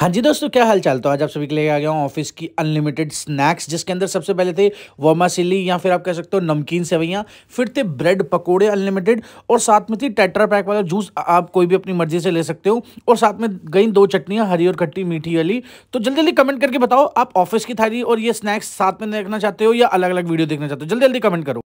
हाँ जी दोस्तों क्या हाल चाल तो आज आप सभी के लिए आ गया हूँ ऑफिस की अनलिमिटेड स्नैक्स जिसके अंदर सबसे पहले थे वर्मा सिली या फिर आप कह सकते हो नमकीन सेवैयाँ फिर थे ब्रेड पकोड़े अनलिमिटेड और साथ में थी टेट्रा पैक वाला जूस आप कोई भी अपनी मर्जी से ले सकते हो और साथ में गई दो चटनियाँ हरी और खट्टी मीठी वाली तो जल्दी जल्दी कमेंट करके बताओ आप ऑफिस की थाली और ये स्नैक्स साथ में देखना चाहते हो या अलग अलग वीडियो देखना चाहते हो जल्दी जल्दी कमेंट करो